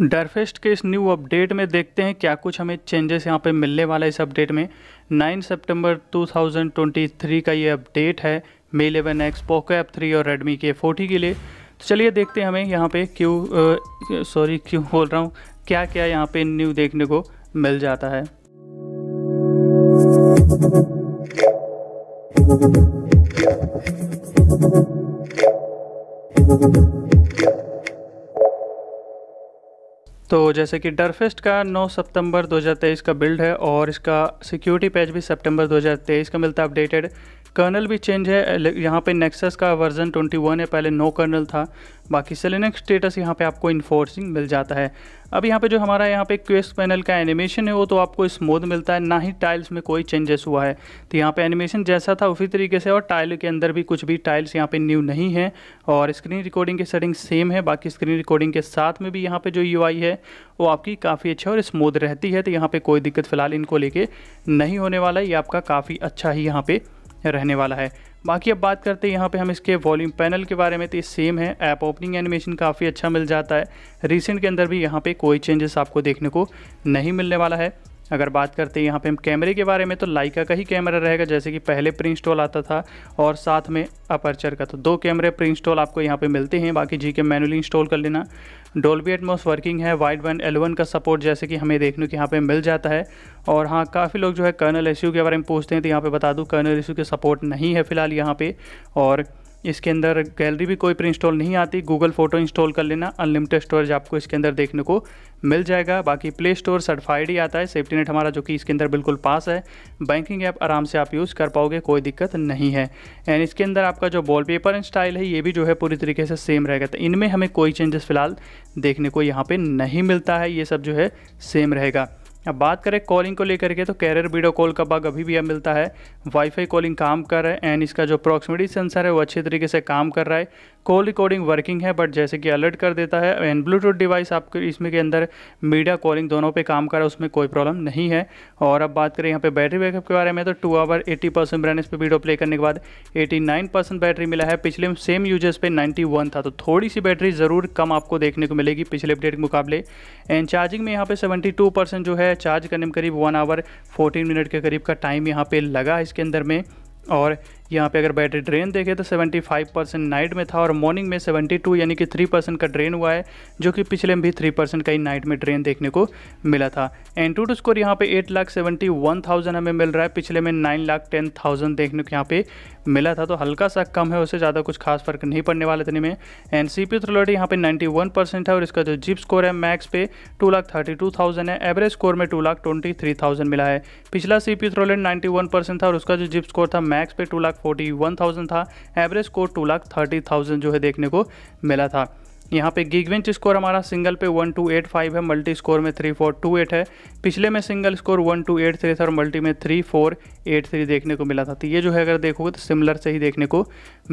डरफेस्ट के इस new update में देखते हैं क्या कुछ हमें चेंजेस यहाँ पे मिलने वाला है इस अपडेट में 9 सितंबर 2023 का ये अपडेट है Mi eleven X Poco F three और रेडमी के फोर्टी के लिए तो चलिए देखते हैं हमें यहाँ पे क्यों सॉरी क्यों बोल रहा हूँ क्या क्या यहाँ पे न्यू देखने को मिल जाता है Yeah. तो जैसे कि डरफेस्ट का 9 सितंबर 2023 का बिल्ड है और इसका सिक्योरिटी पैच भी सितंबर 2023 का मिलता है अपडेटेड कर्नल भी चेंज है यहाँ पे नेक्सस का वर्जन 21 है पहले नो कर्नल था बाकी सेलिनक्स स्टेटस यहाँ पे आपको इन्फोर्सिंग मिल जाता है अब यहाँ पे जो हमारा यहाँ पे क्वेस्ट पैनल का एनिमेशन है वो तो आपको स्मूथ मिलता है ना ही टाइल्स में कोई चेंजेस हुआ है तो यहाँ पे एनिमेशन जैसा था उसी तरीके से और टाइल के अंदर भी कुछ भी टाइल्स यहाँ पे न्यू नहीं है और स्क्रीन रिकॉर्डिंग की सेटिंग सेम है बाकी स्क्रीन रिकॉर्डिंग के साथ में भी यहाँ पर जो यू है वो आपकी काफ़ी अच्छी और स्मूथ रहती है तो यहाँ पर कोई दिक्कत फ़िलहाल इनको लेके नहीं होने वाला ये आपका काफ़ी अच्छा ही यहाँ पर रहने वाला है बाकी अब बात करते हैं यहाँ पे हम इसके वॉल्यूम पैनल के बारे में तो ये सेम है ऐप ओपनिंग एनिमेशन काफ़ी अच्छा मिल जाता है रिसेंट के अंदर भी यहाँ पे कोई चेंजेस आपको देखने को नहीं मिलने वाला है अगर बात करते हैं यहाँ पे हम कैमरे के बारे में तो लाइका का ही कैमरा रहेगा जैसे कि पहले प्री इंस्टॉल आता था और साथ में अपर्चर का तो दो कैमरे प्री इंस्टॉल आपको यहाँ पे मिलते हैं बाकी जी के मैनुअली इंस्टॉल कर लेना डोल्बी एटमोस वर्किंग है वाइड वन एलेवन का सपोर्ट जैसे कि हमें देखने को यहाँ पर मिल जाता है और हाँ काफ़ी लोग जो है कर्नल एस के बारे में पूछते हैं तो यहाँ पर बता दूँ कर्नल एस के सपोर्ट नहीं है फिलहाल यहाँ पर और इसके अंदर गैलरी भी कोई पर इंस्टॉल नहीं आती गूगल फोटो इंस्टॉल कर लेना अनलिमिटेड स्टोरेज आपको इसके अंदर देखने को मिल जाएगा बाकी प्ले स्टोर सर्टिफाइड ही आता है सेफ्टी नेट हमारा जो कि इसके अंदर बिल्कुल पास है बैंकिंग ऐप आराम से आप यूज़ कर पाओगे कोई दिक्कत नहीं है एंड इसके अंदर आपका जो वॉलपेपर एंड स्टाइल है ये भी जो है पूरी तरीके से सेम रहेगा तो इनमें हमें कोई चेंजेस फिलहाल देखने को यहाँ पर नहीं मिलता है ये सब जो है सेम रहेगा अब बात करें कॉलिंग को लेकर के तो कैरियर वीडियो कॉल का बाग अभी भी यह मिलता है वाईफाई कॉलिंग काम कर रहा है एंड इसका जो प्रॉक्सिमिटी सेंसर है वो अच्छे तरीके से काम कर रहा है कॉल रिकॉर्डिंग वर्किंग है बट जैसे कि अलर्ट कर देता है एंड ब्लूटूथ डिवाइस आपके इसमें के अंदर मीडिया कॉलिंग दोनों पर काम कर रहा है उसमें कोई प्रॉब्लम नहीं है और अब बात करें यहाँ पर बैटरी बैकअप के बारे में तो two hour eighty percent brightness पर वीडियो प्ले करने के बाद एटी नाइन परसेंट बैटरी मिला है पिछले सेम यूजर्स पर नाइन्टी वन था तो थोड़ी सी बैटरी ज़रूर कम आपको देखने को मिलेगी पिछले अपडेट के मुकाबले एंड चार्जिंग में यहाँ पर सेवेंटी टू परसेंट जो है चार्ज करने में करीब वन आवर फोर्टीन मिनट के करीब का टाइम यहाँ पे लगा इसके अंदर में और यहाँ पे अगर बैटरी ड्रेन देखें तो 75 परसेंट नाइट में था और मॉर्निंग में 72 यानी कि 3 परसेंट का ड्रेन हुआ है जो कि पिछले में भी 3 परसेंट का ही नाइट में ड्रेन देखने को मिला था एन टू टू स्कोर यहाँ पे eight lakh seventy one thousand हमें मिल रहा है पिछले में नाइन लाख टेन थाउजेंड देखने को यहाँ पे मिला था तो हल्का सा कम है उससे ज़्यादा कुछ खास फर्क नहीं पड़ने वाला इतने में एंड सी पी थ्रोलॉटी यहाँ पे वन परसेंट है और इसका जो जिप स्कोर है मैक्स पे two lakh thirty two thousand है एवरेज स्कोर में two lakh twenty three thousand मिला है पिछला C P throttle ninety one percent था और उसका जो जिप स्कोर था मैक्स पे two lakh lakh forty one thousand था average score two lakh thirty thousand जो है देखने को मिला था यहाँ पे गिगविंच स्कोर हमारा सिंगल पे वन टू एट फाइव है मल्टी स्कोर में थ्री फोर टू एट है पिछले में single score one two eight three था और मल्टी में थ्री फोर एट थ्री देखने को मिला था तो ये जो है अगर देखोगे तो सिमिलर से ही देखने को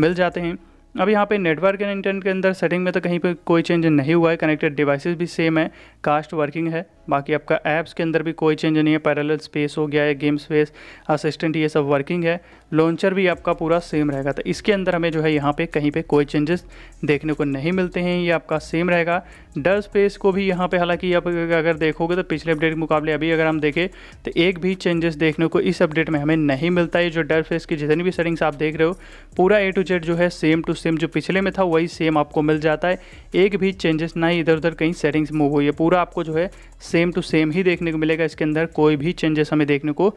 मिल जाते हैं अब यहाँ पे नेटवर्क एंड इंटरनेट के अंदर सेटिंग में तो कहीं पे कोई चेंज नहीं हुआ है कनेक्टेड डिवाइसेस भी सेम है कास्ट वर्किंग है बाकी आपका ऐप्स के अंदर भी कोई चेंज नहीं है पैरेलल स्पेस हो गया है गेम स्पेस असिस्टेंट ये सब वर्किंग है लॉन्चर भी आपका पूरा सेम रहेगा तो इसके अंदर हमें जो है यहाँ पे कहीं पे कोई चेंजेस देखने को नहीं मिलते हैं ये आपका सेम रहेगा डर स्पेस को भी यहाँ पे हालांकि आप अगर देखोगे तो पिछले अपडेट के मुकाबले अभी अगर हम देखें तो एक भी चेंजेस देखने को इस अपडेट में हमें नहीं मिलता है जो डर स्पेस की जितनी भी सेटिंग्स आप देख रहे हो पूरा ए टू जेड जो है सेम टू सेम जो पिछले में था वही सेम आपको मिल जाता है एक भी चेंजेस ना ही इधर उधर कहीं सेटिंग्स मूव हुई है पूरा आपको जो है सेम टू सेम ही देखने को मिलेगा इसके अंदर कोई भी चेंजेस हमें देखने को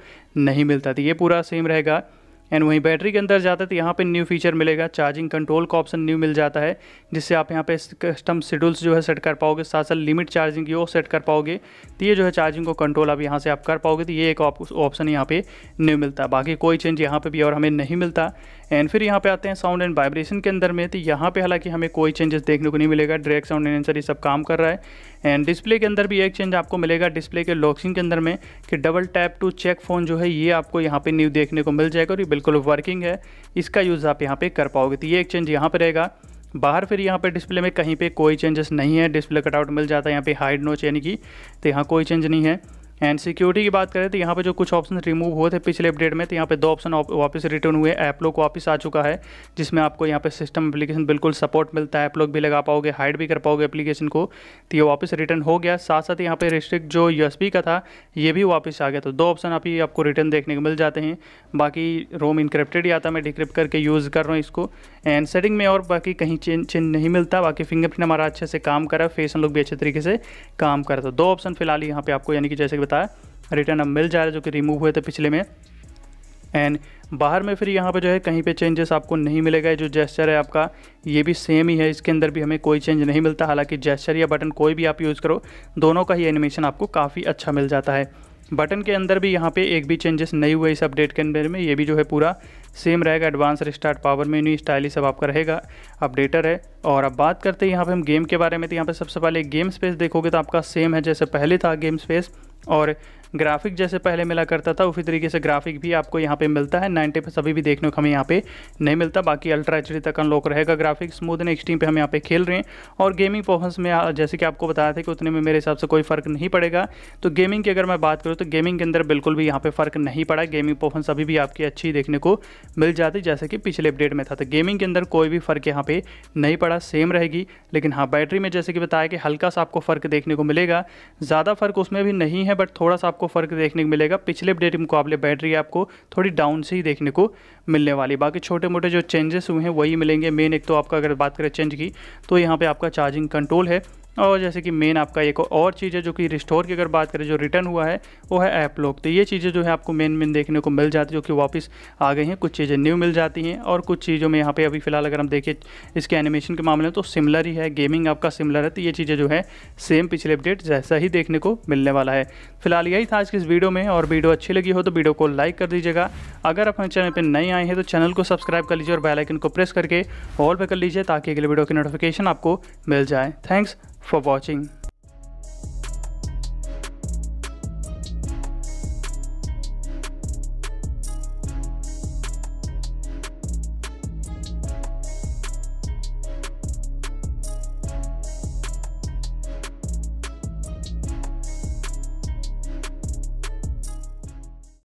नहीं मिलता था तो ये पूरा सेम रहेगा एंड वहीं बैटरी के अंदर जाता है तो यहाँ पे न्यू फीचर मिलेगा चार्जिंग कंट्रोल का ऑप्शन न्यू मिल जाता है जिससे आप यहाँ पे कस्टम शेड्यूल्स जो है सेट कर पाओगे साथ साथ लिमिट चार्जिंग की वो सेट कर पाओगे तो ये जो है चार्जिंग को कंट्रोल आप यहाँ से आप कर पाओगे तो ये एक ऑप्शन यहाँ पे न्यू मिलता है बाकी कोई चेंज यहाँ पर भी और हमें नहीं मिलता एंड फिर यहाँ पे आते हैं साउंड एंड वाइब्रेशन के अंदर में तो यहाँ पे हालांकि हमें कोई चेंजेस देखने को नहीं मिलेगा डायरेक्ट साउंड एनसर ये सब काम कर रहा है एंड डिस्प्ले के अंदर भी एक चेंज आपको मिलेगा डिस्प्ले के लॉक्सिंग के अंदर में कि double tap to check phone जो है ये आपको यहाँ पे न्यू देखने को मिल जाएगा और ये बिल्कुल वर्किंग है इसका यूज़ आप यहाँ पर कर पाओगे तो ये एक चेंज यहाँ पर रहेगा बाहर फिर यहाँ पे डिस्प्ले में कहीं पे कोई चेंजेस नहीं है डिस्प्ले कटआउट मिल जाता है यहाँ पे हाइड नोच यानी कि तो यहाँ कोई चेंज नहीं है एंड सिक्योरिटी की बात करें तो यहाँ पे जो कुछ ऑप्शन रिमूव हुए थे पिछले अपडेट में तो यहाँ पे दो ऑप्शन वापस रिटर्न हुए लोग वापस आ चुका है जिसमें आपको यहाँ पे सिस्टम एप्लीकेशन बिल्कुल सपोर्ट मिलता है लोग भी लगा पाओगे हाइड भी कर पाओगे एप्लीकेशन को तो ये वापस रिटर्न हो गया साथ साथ यहाँ पर रिस्ट्रिक्ट जो यू का था ये भी वापस आ गया तो दो ऑप्शन आप ही आपको रिटर्न देखने को मिल जाते हैं बाकी रोम इंक्रिप्टेड ही आता मैं डिक्रिप्ट करके यूज़ कर रहा हूँ इसको एंड सेटिंग में और बाकी कहीं चेंज नहीं मिलता बाकी फिंगरप्रिंट हमारा अच्छे से काम करा फेस लोग भी अच्छे तरीके से काम करा तो दो ऑप्शन फिलहाल यहाँ पर आपको यानी कि जैसे है रिटर्न अब मिल जा रहा है जो कि रिमूव हुए थे पिछले में एंड बाहर में फिर यहाँ पे जो है कहीं पे चेंजेस आपको नहीं मिलेगा जो जेस्चर है आपका ये भी सेम ही है इसके अंदर भी हमें कोई चेंज नहीं मिलता हालांकि जेस्चर या बटन कोई भी आप यूज़ करो दोनों का ही एनिमेशन आपको काफ़ी अच्छा मिल जाता है बटन के अंदर भी यहाँ पे एक भी चेंजेस नहीं हुए इस अपडेट के अंदर में ये भी जो है पूरा सेम रहेगा advance restart power menu style सब आपका रहेगा अपडेटर है और अब बात करते हैं यहाँ पे हम गेम के बारे में तो यहाँ पे सबसे पहले गेम स्पेस देखोगे तो आपका सेम है जैसे पहले था गेम स्पेस और ग्राफिक जैसे पहले मिला करता था उसी तरीके से ग्राफिक भी आपको यहाँ पे मिलता है 90 पे सभी भी देखने को हमें यहाँ पे नहीं मिलता बाकी अल्ट्रा एच तक अनलॉक रहेगा ग्राफिक स्मूथ एंड एक्सट्रीम पे हम यहाँ पे खेल रहे हैं और गेमिंग परफॉर्मेंस में जैसे कि आपको बताया था कि उतने में मेरे हिसाब से कोई फ़र्क नहीं पड़ेगा तो गेमिंग की अगर मैं बात करूँ तो गेमिंग के अंदर बिल्कुल भी यहाँ पर फ़र्क नहीं पड़ा गेमिंग परफॉर्मेंस अभी भी आपकी अच्छी देखने को मिल जाती जैसे कि पिछले अपडेट में था तो गेमिंग के अंदर कोई भी फ़र्क यहाँ पर नहीं पड़ा सेम रहेगी लेकिन हाँ बैटरी में जैसे कि बताया कि हल्का सा आपको फ़र्क देखने को मिलेगा ज़्यादा फ़र्क उसमें भी नहीं है बट थोड़ा सा आपको फ़र्क देखने को मिलेगा पिछले अपडेट के मुकाबले बैटरी आपको थोड़ी डाउन से ही देखने को मिलने वाली बाकी छोटे मोटे जो चेंजेस हुए हैं वही मिलेंगे मेन एक तो आपका अगर बात करें चेंज की तो यहाँ पर आपका चार्जिंग कंट्रोल है और जैसे कि मेन आपका एक और चीज़ है जो कि रिस्टोर की अगर बात करें जो रिटर्न हुआ है वो है ऐप लॉक तो ये चीज़ें जो है आपको मेन मेन देखने को मिल जाती है जो कि वापस आ गई हैं कुछ चीज़ें न्यू मिल जाती हैं और कुछ चीज़ों में यहाँ पे अभी फिलहाल अगर हम देखें इसके एनिमेशन के मामले में तो सिमिलर ही है गेमिंग आपका सिमिलर है तो ये चीज़ें जो है सेम पिछले अपडेट जैसा ही देखने को मिलने वाला है फिलहाल यही था आज की इस वीडियो में और वीडियो अच्छी लगी हो तो वीडियो को लाइक कर दीजिएगा अगर आप हमारे चैनल पर नए आए हैं तो चैनल को सब्सक्राइब कर लीजिए और बेलाइकन को प्रेस करके ऑल पर कर लीजिए ताकि अगले वीडियो की नोटिफिकेशन आपको मिल जाए थैंक्स for watching.